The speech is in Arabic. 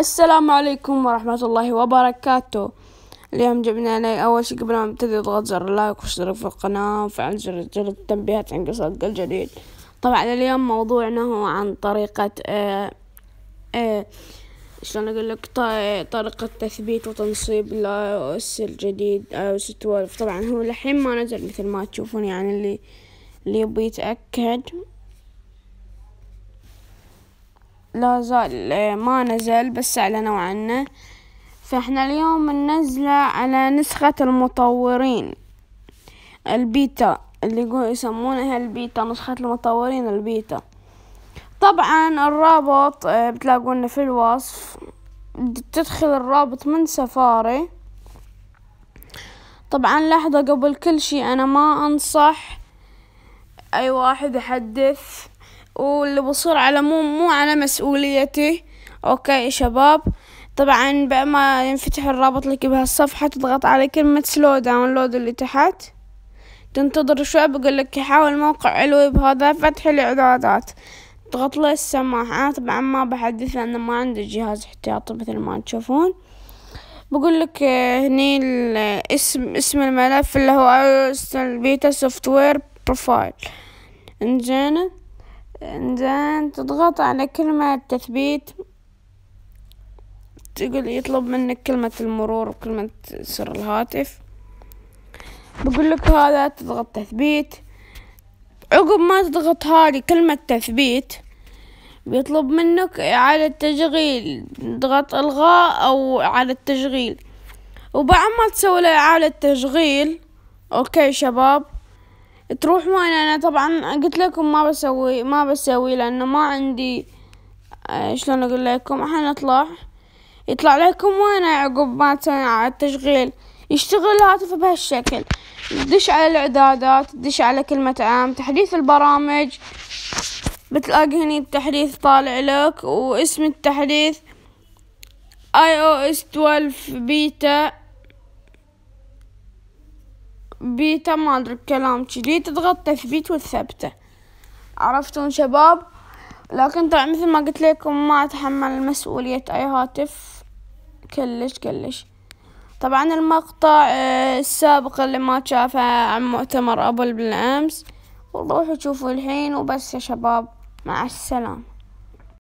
السلام عليكم ورحمة الله وبركاته اليوم جبنا لي أول شي قبل ما نبتدي اضغط زر اللايك واشترك في القناة وفعل زر التنبيهات عن قصص الجديد طبعا اليوم موضوعنا هو عن طريقة آه آه شلون اقول لك طريقة تثبيت وتنصيب الاي او اس الجديد اي او ستوالف طبعا هو الحين ما نزل مثل ما تشوفون يعني اللي اللي يبي يتأكد لا زال آه، ما نزل بس أعلنوا عنه فإحنا اليوم ننزله على نسخة المطورين البيتا اللي يسمونها البيتا نسخة المطورين البيتا طبعا الرابط آه، بتلاقونه في الوصف تدخل الرابط من سفاري طبعا لحظة قبل كل شي أنا ما أنصح أي واحد يحدث واللي بصير على مو مو على مسؤوليتي اوكي شباب طبعا بقى ما ينفتح الرابط لك بهالصفحة تضغط على كلمة سلو داونلود اللي تحت تنتظر شوي بقول لك يحاول موقع الويب هذا فتح الاعدادات تضغط له السماح انا طبعا ما بحدث لانه ما عندي جهاز احتياطي مثل ما تشوفون بقول لك هني الاسم اسم الملف اللي هو البيتا سوفت وير بروفايل انزين إنزين تضغط على كلمة تثبيت تقول يطلب منك كلمة المرور وكلمة سر الهاتف بقول لك هذا تضغط تثبيت عقب ما تضغط هذه كلمة تثبيت بيطلب منك إعادة تشغيل ضغط إلغاء أو إعادة تشغيل وبعد ما تسوي له إعادة تشغيل أوكي شباب تروح وين انا طبعا قلت لكم ما بسوي ما بسوي لانه ما عندي آه، شلون اقول لكم احنا نطلع يطلع لكم وين عقب ما على التشغيل يشتغل الهاتف بهالشكل تدش على الاعدادات تدش على كلمة عام تحديث البرامج بتلاقي هني التحديث طالع لك واسم التحديث اي او اس 12 بيتا بيتا ما ادري كلام كذي تضغط تثبيت وتثبته عرفتون شباب لكن طبعا مثل ما قلت لكم ما اتحمل مسؤولية اي هاتف كلش كلش طبعا المقطع آه، السابق اللي ما شافه عن مؤتمر ابل بالامس وروحوا شوفوا الحين وبس يا شباب مع السلامه